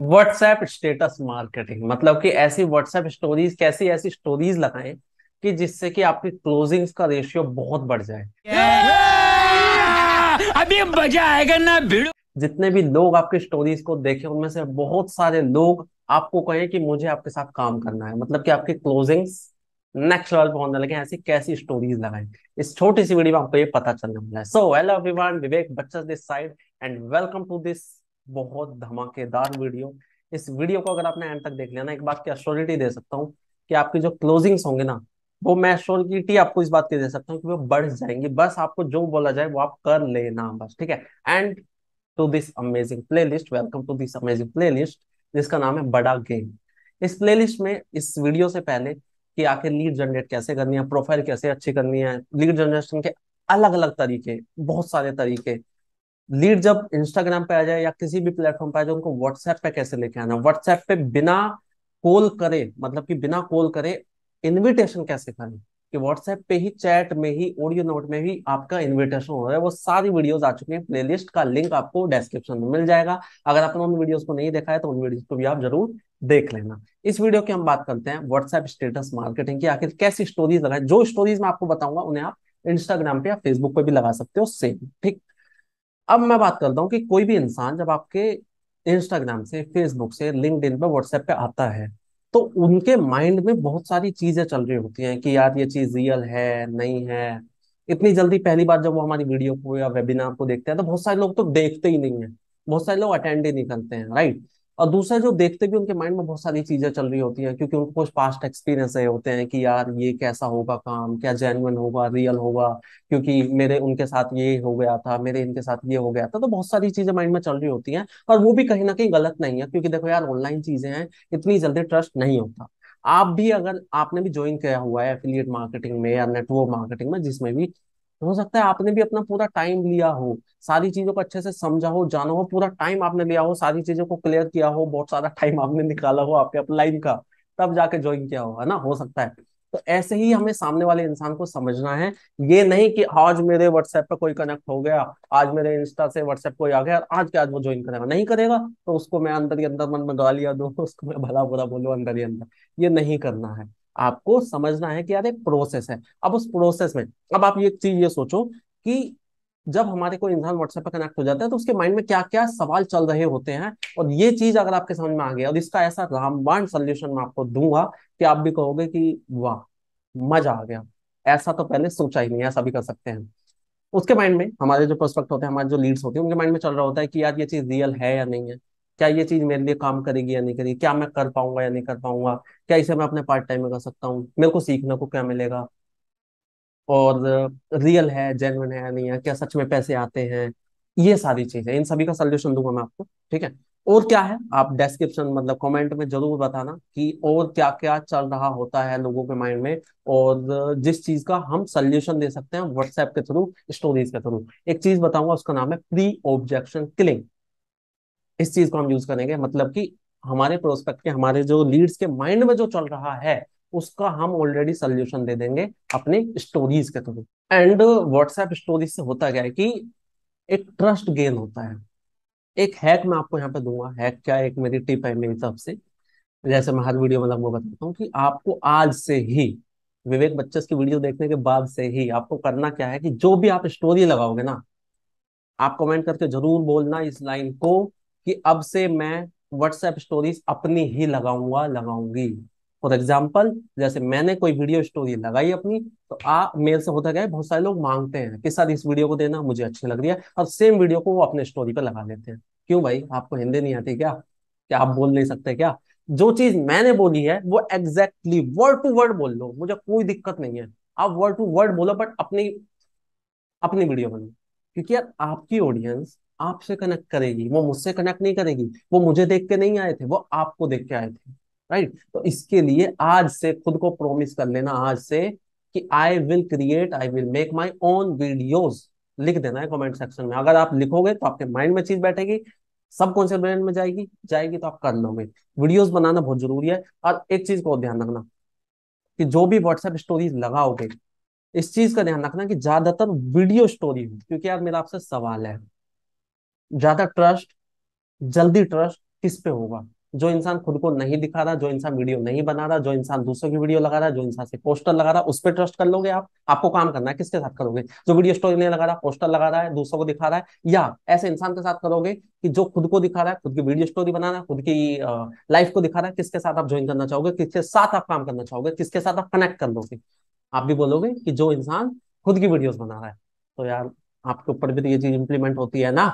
WhatsApp status marketing मतलब कि ऐसी व्हाट्सएप स्टोरीज कैसी ऐसी स्टोरीज लगाएं कि जिससे कि आपकी क्लोजिंग्स का रेशियो बहुत बढ़ जाए अभी मजा आएगा ना भिड़ो जितने भी लोग आपकी स्टोरीज को देखें उनमें से बहुत सारे लोग आपको कहें कि मुझे आपके साथ काम करना है मतलब कि आपके क्लोजिंग्स नेक्स्ट लेवल पे होने लगे ऐसी कैसी स्टोरीज लगाएं इस छोटी सी वीडियो में आपको ये पता चलने वाला है so hello everyone Vivek Bachchan this side and welcome to this बहुत धमाकेदार वीडियो इस वीडियो को अगर आपने एंड तक देख लिया ना एक बात की अश्योरिटी दे सकता हूँ कि आपकी जो क्लोजिंग्स होंगे ना वो मैं अश्योरिटी आपको इस बात की दे सकता हूँ कि वो बढ़ जाएंगी बस आपको जो बोला जाए वो आप कर लेना बस ठीक है and to this amazing list welcome to this amazing list जिसका नाम है बड़ा गेम इस लिस्ट में इस वीडियो से पहले कि आखिर लीड जनरेट कैसे करनी है प्रोफाइल कैसे अच्छी करनी है लीड जनरेशन के अलग अलग तरीके बहुत सारे तरीके लीड जब इंस्टाग्राम पे आ जाए या किसी भी प्लेटफॉर्म पे आ जाए उनको व्हाट्सएप पे कैसे लेके आना व्हाट्सएप पे बिना कॉल करे मतलब कि बिना कॉल करे इनविटेशन कैसे करें कि व्हाट्सएप पे ही चैट में ही ऑडियो नोट में ही आपका इनविटेशन हो रहा है वो सारी वीडियोस आ चुके हैं प्लेलिस्ट का लिंक आपको डिस्क्रिप्शन में मिल जाएगा अगर आपने उन वीडियोस को नहीं देखा है तो उन वीडियोस को भी आप जरूर देख लेना इस वीडियो की हम बात करते हैं व्हाट्सएप स्टेटस मार्केटिंग की आखिर कैसी स्टोरीज लगाए जो स्टोरीज मैं आपको बताऊंगा उन्हें आप इंस्टाग्राम पे या फेसबुक पे भी लगा सकते हो सेम ठीक अब मैं बात करता हूँ कि कोई भी इंसान जब आपके इंस्टाग्राम से फेसबुक से लिंकड पे व्हाट्सएप पे आता है तो उनके माइंड में बहुत सारी चीजें चल रही होती हैं कि यार ये चीज रियल है नहीं है इतनी जल्दी पहली बार जब वो हमारी वीडियो को या वेबिनार को देखते हैं तो बहुत सारे लोग तो देखते ही नहीं है बहुत सारे लोग अटेंड ही नहीं करते हैं राइट और दूसरा जो देखते भी उनके माइंड में बहुत सारी चीजें चल रही होती हैं क्योंकि उनको कुछ पास्ट एक्सपीरियंस होते हैं कि यार ये कैसा होगा काम क्या जेनुअन होगा रियल होगा क्योंकि मेरे उनके साथ ये हो गया था मेरे इनके साथ ये हो गया था तो बहुत सारी चीजें माइंड में चल रही होती हैं और वो भी कहीं ना कहीं गलत नहीं है क्योंकि देखो यार ऑनलाइन चीजें हैं इतनी जल्दी ट्रस्ट नहीं होता आप भी अगर आपने भी ज्वाइन किया हुआ है एफिलिएट मार्केटिंग में या नेटवर्क मार्केटिंग में जिसमें भी हो सकता है आपने भी अपना पूरा टाइम लिया हो सारी चीजों को अच्छे से समझा हो जाना हो पूरा टाइम आपने लिया हो सारी चीजों को क्लियर किया हो बहुत सारा टाइम आपने निकाला हो आपके अपलाइन का तब जाके ज्वाइन किया हो है ना हो सकता है तो ऐसे ही हमें सामने वाले इंसान को समझना है ये नहीं कि आज मेरे व्हाट्सएप पे कोई कनेक्ट हो गया आज मेरे इंस्टा से व्हाट्सएप कोई आ गया आज के आज वो ज्वाइन करेगा नहीं करेगा तो उसको मैं अंदर ही अंदर मन में गालिया दो उसको मैं भला बुरा बोलू अंदर ही अंदर ये नहीं करना है आपको समझना है कि यार एक प्रोसेस है अब उस प्रोसेस में अब आप ये चीज ये सोचो कि जब हमारे कोई इंसान व्हाट्सएप पर कनेक्ट हो जाता है तो उसके माइंड में क्या क्या सवाल चल रहे होते हैं और ये चीज अगर आपके समझ में आ गया और इसका ऐसा रामबाण सोल्यूशन मैं आपको दूंगा कि आप भी कहोगे कि वाह मजा आ गया ऐसा तो पहले सोचा ही नहीं ऐसा भी कर सकते हैं उसके माइंड में हमारे जो प्रोस्पेक्ट होते हैं हमारे जो लीड्स होते हैं उनके माइंड में चल रहा होता है कि यार ये चीज रियल है या नहीं है क्या ये चीज मेरे लिए काम करेगी या नहीं करेगी क्या मैं कर पाऊंगा या नहीं कर पाऊंगा क्या इसे मैं अपने पार्ट टाइम में कर सकता हूँ मेरे को सीखने को क्या मिलेगा और रियल है जेनवन है या नहीं है क्या सच में पैसे आते हैं ये सारी चीजें इन सभी का सोल्यूशन दूंगा मैं आपको ठीक है और क्या है आप डिस्क्रिप्शन मतलब कमेंट में जरूर बताना कि और क्या क्या चल रहा होता है लोगों के माइंड में और जिस चीज का हम सोल्यूशन दे सकते हैं व्हाट्सएप के थ्रू स्टोरीज के थ्रू एक चीज बताऊंगा उसका नाम है प्री ऑब्जेक्शन किलिंग इस चीज को हम यूज करेंगे मतलब कि हमारे प्रोस्पेक्ट के हमारे जो लीड्स के माइंड में जो चल रहा है उसका हम ऑलरेडी सोल्यूशन दे देंगे अपने स्टोरीज के थ्रू एंड व्हाट्सएप स्टोरीज से होता क्या है कि एक ट्रस्ट गेन होता है एक हैक मैं आपको यहाँ पे दूंगा हैक क्या एक मेरी टिप है मेरी तरफ से जैसे मैं हर वीडियो में वो बताता हूँ कि आपको आज से ही विवेक बच्चस की वीडियो देखने के बाद से ही आपको करना क्या है कि जो भी आप स्टोरी लगाओगे ना आप कमेंट करके जरूर बोलना इस लाइन को कि अब से मैं व्हाट्सएप स्टोरीज अपनी ही लगाऊंगा लगाऊंगी फॉर एग्जाम्पल जैसे मैंने कोई वीडियो स्टोरी लगाई अपनी तो आ मेरे से होता क्या है बहुत सारे लोग मांगते हैं कि सर इस वीडियो को देना मुझे अच्छी लग रही है और सेम वीडियो को वो अपने स्टोरी पर लगा लेते हैं क्यों भाई आपको हिंदी नहीं आती क्या क्या आप बोल नहीं सकते क्या जो चीज मैंने बोली है वो एग्जैक्टली वर्ड टू वर्ड बोल लो मुझे कोई दिक्कत नहीं है आप वर्ड टू वर्ड बोलो बट अपनी अपनी वीडियो बनो क्योंकि यार आपकी ऑडियंस आपसे कनेक्ट करेगी वो मुझसे कनेक्ट नहीं करेगी वो मुझे देख के नहीं आए थे वो आपको देख के आए थे राइट right? तो इसके लिए आज से खुद को प्रोमिस कर लेना आज से कि I will create I will make my own videos लिख देना है कमेंट सेक्शन में अगर आप लिखोगे तो आपके माइंड में चीज बैठेगी सब से माइंड में जाएगी जाएगी तो आप कर लोगे वीडियोस बनाना बहुत जरूरी है और एक चीज को ध्यान रखना कि जो भी व्हाट्सएप स्टोरी लगाओगे इस चीज का ध्यान रखना कि ज्यादातर वीडियो स्टोरी हो क्योंकि यार मेरा आपसे सवाल है ज्यादा ट्रस्ट जल्दी ट्रस्ट किस पे होगा जो इंसान खुद को नहीं दिखा रहा जो इंसान वीडियो नहीं बना रहा जो इंसान दूसरों की वीडियो लगा रहा जो इंसान से पोस्टर लगा रहा उस पर ट्रस्ट कर लोगे आप आपको काम करना है किसके साथ करोगे जो वीडियो स्टोरी नहीं लगा रहा पोस्टर लगा रहा है दूसरों को दिखा रहा है या ऐसे इंसान के साथ करोगे कि जो खुद को दिखा रहा है खुद की वीडियो स्टोरी बना रहा है खुद की लाइफ को दिखा रहा है किसके साथ आप ज्वाइन करना चाहोगे किसके साथ आप काम करना चाहोगे किसके साथ आप कनेक्ट कर लोगे आप भी बोलोगे कि जो इंसान खुद की वीडियो बना रहा है तो यार आपके ऊपर भी तो ये चीज इंप्लीमेंट होती है ना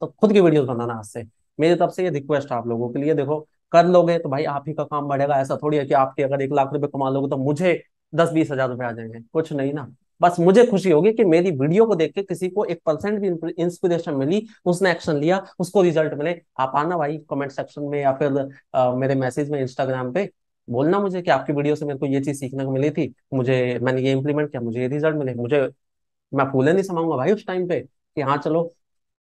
तो खुद की वीडियो बनाना हाथ से मेरी तरफ से ये रिक्वेस्ट आप लोगों के लिए देखो कर लोगे तो भाई आप ही का काम बढ़ेगा ऐसा थोड़ी है कि आपके अगर एक लाख रुपए कमा लोगे तो मुझे दस बीस हजार रुपए आ जाएंगे कुछ नहीं ना बस मुझे खुशी होगी कि मेरी वीडियो को देख के किसी को एक परसेंट भी इंस्पिरेशन मिली उसने एक्शन लिया उसको रिजल्ट मिले आप आना भाई कमेंट सेक्शन में या फिर आ, मेरे मैसेज में इंस्टाग्राम पे बोलना मुझे कि आपकी वीडियो से मेरे को ये चीज सीखने को मिली थी मुझे मैंने ये इम्प्लीमेंट किया मुझे ये रिजल्ट मिले मुझे मैं फूले नहीं समाऊंगा भाई उस टाइम पे कि हाँ चलो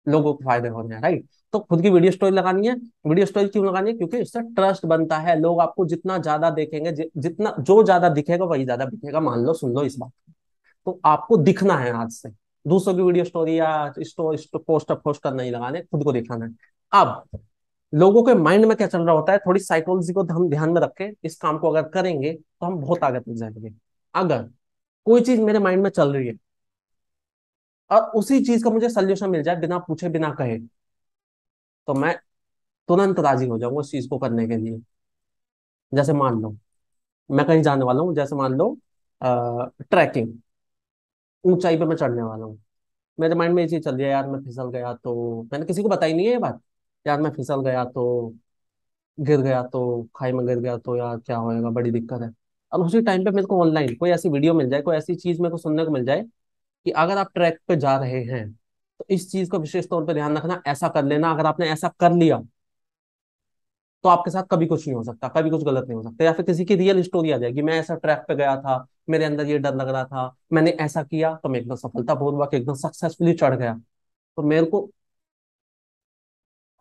लोगों को फायदे होने हैं राइट तो खुद की वीडियो स्टोरी लगानी है वीडियो स्टोरी क्यों लगानी है क्योंकि इससे ट्रस्ट बनता है लोग आपको जितना ज्यादा देखेंगे जि, जितना जो ज्यादा दिखेगा वही ज्यादा दिखेगा मान लो सुन लो इस बात तो आपको दिखना है आज से दूसरों की वीडियो स्टोरी या पोस्टर पोस्टर नहीं लगाने खुद को दिखाना है अब लोगों के माइंड में क्या चल रहा होता है थोड़ी साइकोलॉजी को हम ध्यान में रखें इस काम को अगर करेंगे तो हम बहुत आगे तक जाएंगे अगर कोई चीज मेरे माइंड में चल रही है और उसी चीज का मुझे सोल्यूशन मिल जाए बिना पूछे बिना कहे तो मैं तुरंत राजी हो जाऊंगा उस चीज को करने के लिए जैसे मान लो मैं कहीं जाने वाला हूँ जैसे मान लो ट्रैकिंग ऊंचाई पे मैं चढ़ने वाला हूँ मेरे माइंड में ये चीज चल रही है यार मैं फिसल गया तो मैंने किसी को बताई नहीं है ये बात यार मैं फिसल गया तो गिर गया तो खाई में गिर गया तो यार क्या होएगा बड़ी दिक्कत है और उसी टाइम पे मेरे को ऑनलाइन कोई ऐसी वीडियो मिल जाए कोई ऐसी चीज मेरे को सुनने को मिल जाए कि अगर आप ट्रैक पे जा रहे हैं तो इस चीज का विशेष तौर पर ध्यान रखना ऐसा कर लेना अगर आपने ऐसा कर लिया तो आपके साथ कभी कुछ नहीं हो सकता कभी कुछ गलत नहीं हो सकता या फिर किसी की रियल स्टोरी आ जाएगी मैं ऐसा ट्रैक पे गया था मेरे अंदर ये डर लग रहा था मैंने ऐसा किया तो मैं एकदम सफलतापूर्वक एकदम सक्सेसफुली चढ़ गया तो मेरे को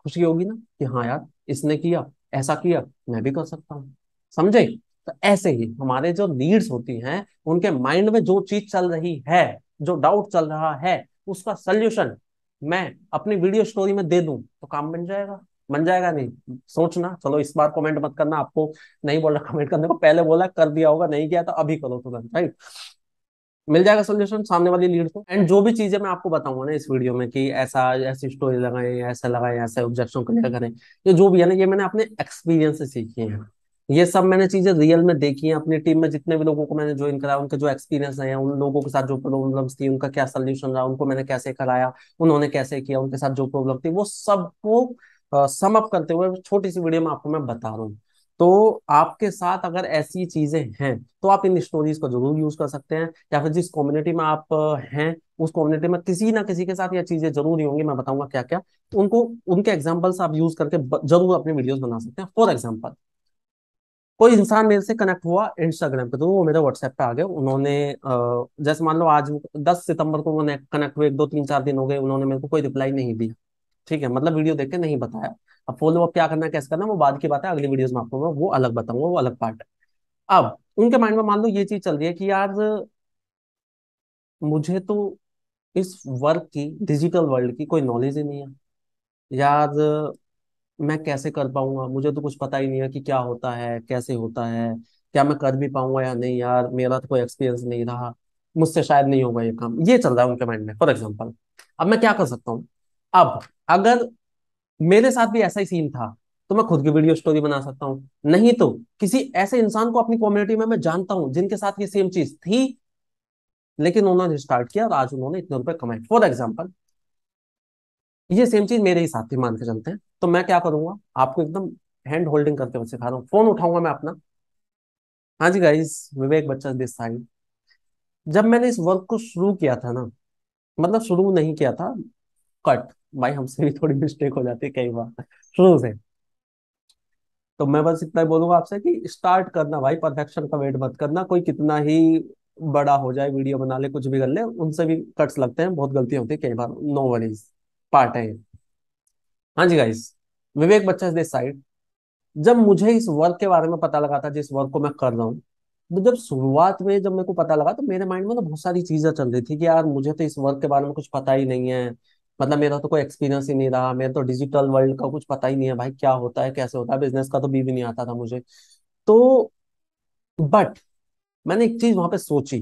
खुशी होगी ना कि हाँ यार इसने किया ऐसा किया मैं भी कर सकता हूँ समझे तो ऐसे ही हमारे जो नीड्स होती हैं उनके माइंड में जो चीज चल रही है जो डाउट चल रहा है उसका सोल्यूशन मैं अपनी वीडियो स्टोरी में दे दूं तो काम बन जाएगा बन जाएगा नहीं सोचना चलो इस बार कमेंट मत करना आपको नहीं बोला कमेंट करने को पहले बोला कर दिया होगा नहीं किया तो अभी करो तो राइट मिल जाएगा सोल्यूशन सामने वाली लीड को एंड जो भी चीजें मैं आपको बताऊंगा ना इस वीडियो में कि ऐसा ऐसी स्टोरी लगाए ऐसा लगाए ऐसे ऑब्जेक्शन हम्म। क्लियर करें ये जो भी है ना ये मैंने अपने एक्सपीरियंस से सीखी है ये सब मैंने चीजें रियल में देखी हैं अपनी टीम में जितने भी लोगों को मैंने ज्वाइन कराया उनके जो एक्सपीरियंस है उन लोगों के साथ जो प्रॉब्लम्स थी उनका क्या सोल्यूशन रहा उनको मैंने कैसे कराया उन्होंने कैसे किया उनके साथ जो प्रॉब्लम थी वो सबको सम अप करते हुए छोटी सी वीडियो में आपको मैं बता रहा हूँ तो आपके साथ अगर ऐसी चीजें हैं तो आप इन स्टोरीज को जरूर यूज कर सकते हैं या फिर जिस कम्युनिटी में आप हैं उस कम्युनिटी में किसी ना किसी के साथ ये चीजें जरूर ही होंगी मैं बताऊंगा क्या क्या तो उनको उनके एग्जाम्पल्स आप यूज करके जरूर अपने वीडियोस बना सकते हैं फॉर एग्जाम्पल कोई इंसान मेरे से कनेक्ट हुआ इंस्टाग्राम पे तो वो मेरे व्हाट्सएप पे आ गए उन्होंने जैसे मान लो आज दस सितंबर को कनेक्ट हुए एक दो तीन चार दिन हो गए उन्होंने मेरे को कोई रिप्लाई नहीं दिया ठीक है मतलब वीडियो देख के नहीं बताया अब फॉलो अप क्या करना कैसे करना वो बाद की बात है अगली वीडियो में आपको वो अलग बताऊंगा वो अलग पार्ट है अब उनके माइंड में मान लो ये चीज चल रही है कि यार मुझे तो इस वर्क की डिजिटल वर्ल्ड की कोई नॉलेज ही नहीं है यार मैं कैसे कर पाऊंगा मुझे तो कुछ पता ही नहीं है कि क्या होता है कैसे होता है क्या मैं कर भी पाऊंगा या नहीं यार मेरा तो कोई एक्सपीरियंस नहीं रहा मुझसे शायद नहीं होगा ये काम ये चल रहा है उनके माइंड में फॉर एग्जाम्पल अब मैं क्या कर सकता हूँ अब अगर मेरे साथ भी ऐसा ही सीन था तो मैं खुद की वीडियो स्टोरी बना सकता हूँ नहीं तो किसी ऐसे इंसान को अपनी कम्युनिटी में मैं जानता हूँ जिनके साथ ये सेम चीज थी लेकिन उन्होंने स्टार्ट किया और आज उन्होंने इतने रुपए कमाए फॉर एग्जाम्पल ये सेम चीज मेरे ही साथ ही मान के चलते हैं तो मैं क्या करूंगा आपको एकदम हैंड होल्डिंग करके सिखा रहा हूँ फोन उठाऊंगा मैं अपना हाँ जी गाइज विवेक बच्चा दिस साइड जब मैंने इस वर्क को शुरू किया था ना मतलब शुरू नहीं किया था कट भाई हमसे भी थोड़ी मिस्टेक हो जाती है कई बार शुरू से तो मैं बस इतना ही बोलूंगा आपसे कि स्टार्ट करना भाई परफेक्शन का वेट मत करना कोई कितना ही बड़ा हो जाए वीडियो बना ले कुछ भी कर ले उनसे भी कट्स लगते हैं बहुत गलतियां होती है कई बार नो वरीज पार्ट है हाँ जी गाइस विवेक बच्चा दिस साइड जब मुझे इस वर्क के बारे में पता लगा था जिस वर्क को मैं कर रहा हूँ तो जब शुरुआत में जब मेरे को पता लगा तो मेरे माइंड में तो बहुत सारी चीजें चल रही थी कि यार मुझे तो इस वर्क के बारे में कुछ पता ही नहीं है मतलब मेरा तो कोई एक्सपीरियंस ही नहीं रहा मेरा तो डिजिटल वर्ल्ड का कुछ पता ही नहीं है भाई क्या होता है कैसे होता है बिजनेस का तो भी भी नहीं आता था मुझे तो बट मैंने एक चीज वहां पे सोची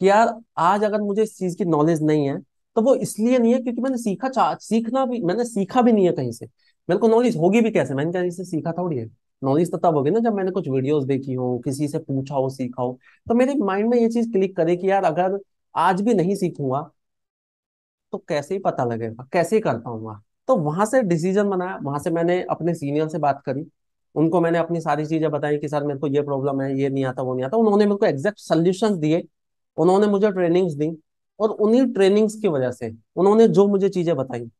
कि यार आज अगर मुझे इस चीज की नॉलेज नहीं है तो वो इसलिए नहीं है क्योंकि मैंने सीखा सीखना भी मैंने सीखा भी नहीं है कहीं से मेरे को नॉलेज होगी भी कैसे मैंने कहीं से सीखा थोड़ी है नॉलेज तो तब होगी ना जब मैंने कुछ वीडियोस देखी हो किसी से पूछा हो सीखा हो तो मेरे माइंड में ये चीज क्लिक करे कि यार अगर आज भी नहीं सीखूंगा तो कैसे ही पता लगेगा कैसे कर पाऊंगा तो वहां से डिसीजन बनाया वहां से मैंने अपने सीनियर से बात करी उनको मैंने अपनी सारी चीजें बताई कि सर मेरे को ये प्रॉब्लम है ये नहीं आता वो नहीं आता उन्होंने मेरे को एग्जैक्ट सोल्यूशन दिए उन्होंने मुझे ट्रेनिंग्स दी और उन्हीं ट्रेनिंग्स की वजह से उन्होंने जो मुझे चीजें बताई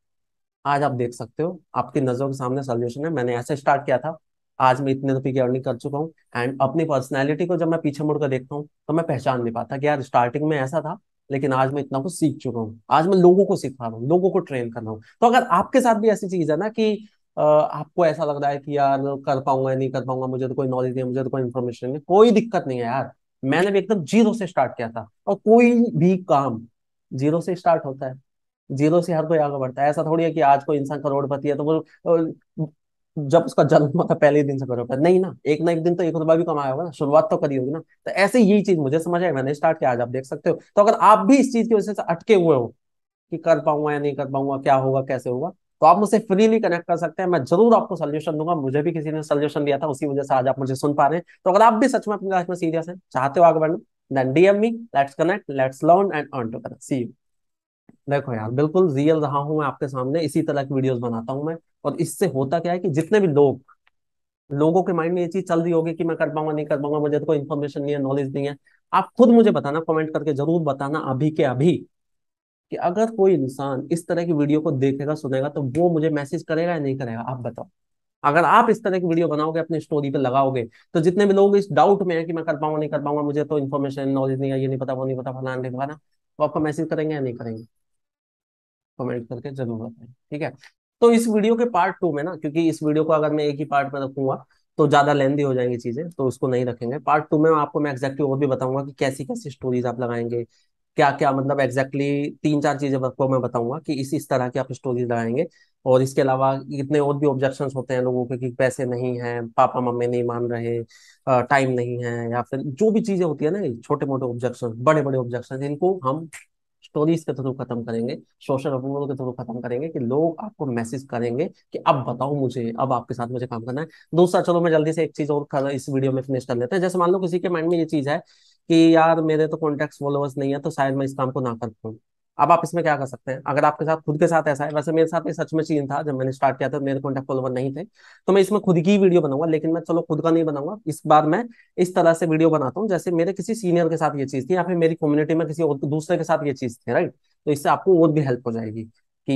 आज आप देख सकते हो आपकी नजरों के सामने सोल्यूशन है मैंने ऐसे स्टार्ट किया था आज मैं इतने रुपये की अर्निंग कर चुका हूँ एंड अपनी पर्सनैलिटी को जब मैं पीछे मुड़कर देखता हूँ तो मैं पहचान नहीं पाता कि यार स्टार्टिंग में ऐसा था लेकिन आज मैं इतना कुछ सीख चुका हूँ आज मैं लोगों को सिखा रहा हूँ लोगों को ट्रेन कर रहा हूँ तो अगर आपके साथ भी ऐसी चीज है ना कि आपको ऐसा लग रहा है कि यार कर पाऊंगा नहीं कर पाऊंगा मुझे तो कोई नॉलेज नहीं मुझे तो कोई इन्फॉर्मेशन नहीं कोई दिक्कत नहीं है यार मैंने भी एकदम जीरो से स्टार्ट किया था और कोई भी काम जीरो से स्टार्ट होता है जीरो से हर कोई आगे बढ़ता है ऐसा थोड़ी है कि आज कोई इंसान करोड़पति है तो वो जब उसका जन्म होता है पहले दिन से करोड़पति नहीं ना एक ना एक दिन तो एक रुपया भी कमाया होगा ना शुरुआत तो करी होगी ना तो ऐसे यही चीज मुझे समझ आया मैंने स्टार्ट किया आज आप देख सकते हो तो अगर आप भी इस चीज की वजह से अटके हुए हो कि कर पाऊंगा या नहीं कर पाऊंगा क्या होगा कैसे होगा तो आप मुझसे फ्रीली कनेक्ट कर सकते हैं मैं जरूर आपको सोल्यूशन दूंगा मुझे भी किसी ने सोल्यूशन दिया था उसी वजह से आज आप मुझे सुन पा रहे हैं तो अगर आप भी सच में अपनी लाइफ में सीरियस हैं चाहते हो आगे बढ़ना then DM me let's connect let's learn and earn to connect see you देखो यार बिल्कुल रियल रहा हूं मैं आपके सामने इसी तरह की वीडियोस बनाता हूं मैं और इससे होता क्या है कि जितने भी लोग लोगों के माइंड में ये चीज चल रही होगी कि मैं कर पाऊंगा नहीं कर पाऊंगा मुझे तो कोई इन्फॉर्मेशन नहीं है नॉलेज नहीं है आप खुद मुझे बताना कमेंट करके जरूर बताना अभी के अभी कि अगर कोई इंसान इस तरह की वीडियो को देखेगा सुनेगा तो वो मुझे मैसेज करेगा या नहीं करेगा आप बताओ अगर आप इस तरह की वीडियो बनाओगे अपनी स्टोरी पे लगाओगे तो जितने भी लोग इस डाउट में है कि मैं कर पाऊंगा नहीं कर पाऊंगा मुझे तो इन्फॉर्मेशन नॉलेज नहीं है ये नहीं पता वो नहीं पता फलान नहीं वो तो आपको मैसेज करेंगे या नहीं करेंगे कमेंट करके जरूर बताएंगे ठीक है तो इस वीडियो के पार्ट टू में ना क्योंकि इस वीडियो को अगर मैं एक ही पार्ट में रखूंगा तो ज्यादा लेंदी हो जाएंगी चीजें तो उसको नहीं रखेंगे पार्ट टू में आपको मैं एग्जैक्टली और भी बताऊंगा कि कैसी कैसी स्टोरीज आप लगाएंगे क्या क्या मतलब एग्जैक्टली exactly तीन चार चीजें आपको मैं बताऊंगा कि इस इस तरह की आप स्टोरीज लगाएंगे और इसके अलावा इतने और भी ऑब्जेक्शन होते हैं लोगों के कि पैसे नहीं है पापा मम्मी नहीं मान रहे टाइम नहीं है या फिर जो भी चीजें होती है ना छोटे मोटे ऑब्जेक्शन बड़े बड़े ऑब्जेक्शन इनको हम स्टोरीज के थ्रू खत्म करेंगे सोशल अप्रूवल के थ्रू खत्म करेंगे कि लोग आपको मैसेज करेंगे कि अब बताओ मुझे अब आपके साथ मुझे काम करना है दूसरा चलो मैं जल्दी से एक चीज और इस वीडियो में फिनिश कर लेते हैं जैसे मान लो किसी के माइंड में ये चीज है कि यार मेरे तो कॉन्टेक्ट फॉलोअर्स नहीं है तो शायद मैं इस काम को ना कर पाऊँ अब आप इसमें क्या कर सकते हैं अगर आपके साथ खुद के साथ ऐसा है वैसे मेरे साथ सच में चीन था जब मैंने स्टार्ट किया था मेरे कॉन्टेक्ट फॉलोवर नहीं थे तो मैं इसमें खुद की वीडियो बनाऊंगा लेकिन मैं चलो खुद का नहीं बनाऊंगा इस बार मैं इस तरह से वीडियो बनाता हूँ जैसे मेरे किसी सीनियर के साथ ये चीज थी या फिर मेरी कम्युनिटी में किसी और दूसरे के साथ ये चीज थी राइट तो इससे आपको और भी हेल्प हो जाएगी कि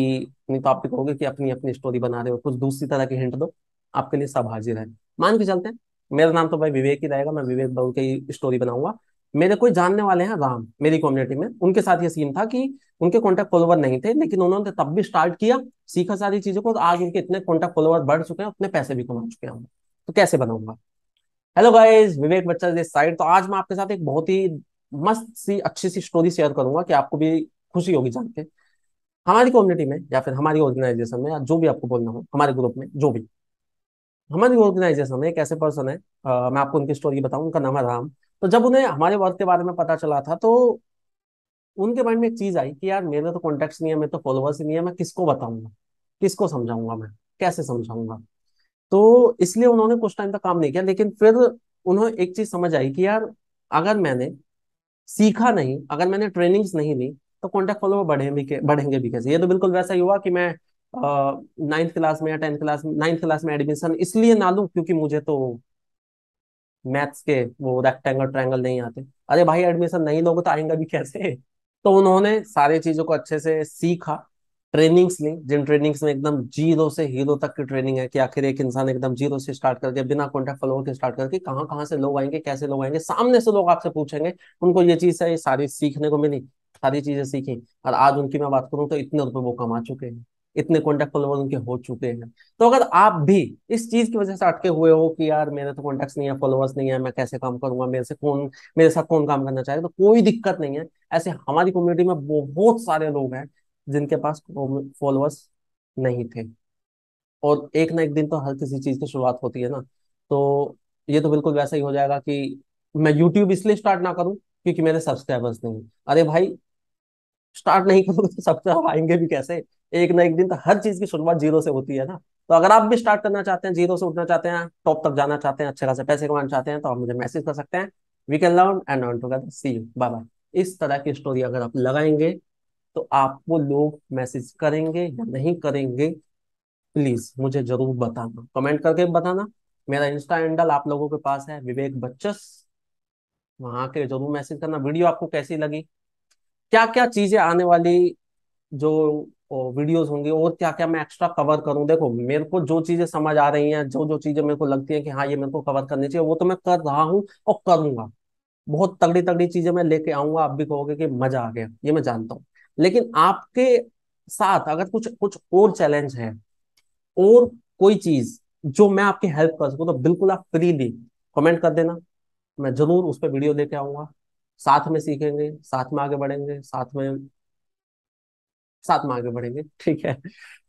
नहीं तो आप कहोगे कि अपनी अपनी स्टोरी बना रहे हो कुछ दूसरी तरह की हिंट दो आपके लिए सब हाजिर है मान के चलते हैं मेरा नाम तो भाई विवेक ही रहेगा मैं विवेक बाबू की स्टोरी बनाऊंगा मेरे कोई जानने वाले हैं राम मेरी कम्युनिटी में उनके साथ ये सीन था कि उनके कॉन्टैक्ट फॉलोवर नहीं थे लेकिन उन्होंने तब भी स्टार्ट किया सीखा सारी चीजों को तो आज उनके इतने कॉन्टैक्ट फॉलोवर बढ़ चुके हैं उतने पैसे भी कमा चुके हैं तो कैसे बनाऊंगा हेलो गाइज विवेक बच्चा दिस साइड तो आज मैं आपके साथ एक बहुत ही मस्त सी अच्छी सी स्टोरी शेयर करूंगा कि आपको भी खुशी होगी जान के हमारी कम्युनिटी में या फिर हमारी ऑर्गेनाइजेशन में या जो भी आपको बोलना हो हमारे ग्रुप में जो भी हमारी ऑर्गेनाइजेशन में एक ऐसे पर्सन है आ, मैं आपको उनकी स्टोरी बताऊं उनका नाम है राम तो जब उन्हें हमारे वर्क के बारे में पता चला था तो उनके माइंड में एक चीज आई कि यार मेरे तो कॉन्टेक्ट नहीं है मेरे तो फॉलोअर्स नहीं है मैं किसको बताऊंगा किसको समझाऊंगा मैं कैसे समझाऊंगा तो इसलिए उन्होंने कुछ टाइम तक काम नहीं किया लेकिन फिर उन्होंने एक चीज समझ आई कि यार अगर मैंने सीखा नहीं अगर मैंने ट्रेनिंग्स नहीं ली तो कॉन्टेक्ट फॉलोअर बढ़ेंगे बढ़ेंगे भी कैसे ये तो बिल्कुल वैसा ही हुआ कि मैं नाइन्थ क्लास में या टेंथ क्लास में नाइन्थ क्लास में एडमिशन इसलिए ना लूँ क्योंकि मुझे तो मैथ्स के वो रेक्टेंगल ट्रायंगल नहीं आते अरे भाई एडमिशन नहीं लोगों तो आएंगे भी कैसे तो उन्होंने सारी चीजों को अच्छे से सीखा ट्रेनिंग्स ली जिन ट्रेनिंग्स में एकदम जीरो से हीरो तक की ट्रेनिंग है कि आखिर एक इंसान एकदम जीरो से स्टार्ट करके बिना कॉन्टेक्ट फॉलोअर के स्टार्ट करके कहाँ कहाँ से लोग आएंगे कैसे लोग आएंगे सामने से लोग आपसे पूछेंगे उनको ये चीज है सारी सीखने को मिली सारी चीजें सीखी और आज उनकी मैं बात करूँ तो इतने रुपए वो कमा चुके हैं इतने कॉन्टैक्ट फॉलोवर उनके हो चुके हैं तो अगर आप भी इस चीज की वजह से अटके हुए हो कि यार मेरे तो कॉन्टैक्ट नहीं है फॉलोअर्स नहीं है मैं कैसे काम करूंगा मेरे से कौन मेरे साथ कौन काम करना चाहे तो कोई दिक्कत नहीं है ऐसे हमारी कम्युनिटी में बहुत सारे लोग हैं जिनके पास फॉलोअर्स नहीं थे और एक ना एक दिन तो हर किसी चीज की शुरुआत होती है ना तो ये तो बिल्कुल वैसा ही हो जाएगा कि मैं यूट्यूब इसलिए स्टार्ट ना करूं क्योंकि मेरे सब्सक्राइबर्स नहीं अरे भाई स्टार्ट नहीं करूंगा तो सब्सक्राइब आएंगे भी कैसे एक ना एक दिन तो हर चीज की शुरुआत जीरो से होती है ना तो अगर आप भी स्टार्ट करना चाहते हैं जीरो से उठना चाहते हैं टॉप तक जाना चाहते हैं अच्छे खासे पैसे कमाना चाहते हैं तो आप मुझे मैसेज कर सकते हैं we can learn and learn together see you bye bye इस तरह की स्टोरी अगर आप लगाएंगे तो आपको लोग मैसेज करेंगे या नहीं करेंगे प्लीज मुझे जरूर बताना कमेंट करके बताना मेरा इंस्टा हैंडल आप लोगों के पास है विवेक बच्चस वहां के जरूर मैसेज करना वीडियो आपको कैसी लगी क्या क्या चीजें आने वाली जो वीडियोस होंगे और क्या क्या मैं एक्स्ट्रा कवर करूं देखो मेरे को जो चीजें समझ आ रही हैं जो जो चीजें मेरे को लगती हैं कि हाँ ये मेरे को कवर करनी चाहिए वो तो मैं कर रहा हूँ और करूंगा बहुत तगड़ी तगड़ी चीजें मैं लेके आऊंगा आप भी कहोगे कि मजा आ गया ये मैं जानता हूँ लेकिन आपके साथ अगर कुछ कुछ और चैलेंज है और कोई चीज जो मैं आपकी हेल्प कर सकूँ तो बिल्कुल आप फ्रीली कमेंट कर देना मैं जरूर उस पर वीडियो लेके आऊंगा साथ में सीखेंगे साथ में आगे बढ़ेंगे साथ में साथ में आगे बढ़ेंगे ठीक है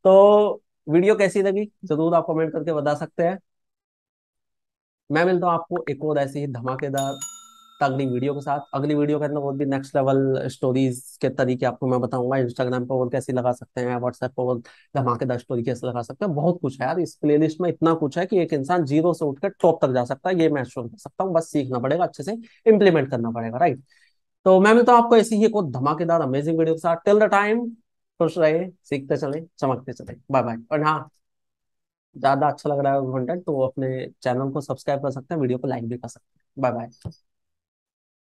तो वीडियो कैसी लगी जरूर आप कमेंट करके बता सकते हैं मैं मिलता हूँ आपको एक और ऐसी ही धमाकेदार तगड़ी वीडियो के साथ अगली वीडियो के अंदर और भी नेक्स्ट लेवल स्टोरीज के तरीके आपको मैं बताऊंगा इंस्टाग्राम पर और कैसे लगा सकते हैं व्हाट्सएप पर धमाकेदार स्टोरी कैसे लगा सकते हैं बहुत कुछ है यार इस प्लेलिस्ट में इतना कुछ है कि एक इंसान जीरो से उठकर टॉप तक जा सकता है ये मैं शोर कर सकता हूँ बस सीखना पड़ेगा अच्छे से इम्प्लीमेंट करना पड़ेगा राइट तो मैं मिलता हूँ आपको ऐसी ही एक धमाकेदार अमेजिंग वीडियो के साथ टिल द टाइम खुश रहे सीखते चले चमकते चले बाय बाय और हाँ ज्यादा अच्छा लग रहा है कंटेंट तो अपने चैनल को सब्सक्राइब कर सकते हैं वीडियो को लाइक भी कर सकते हैं बाय बाय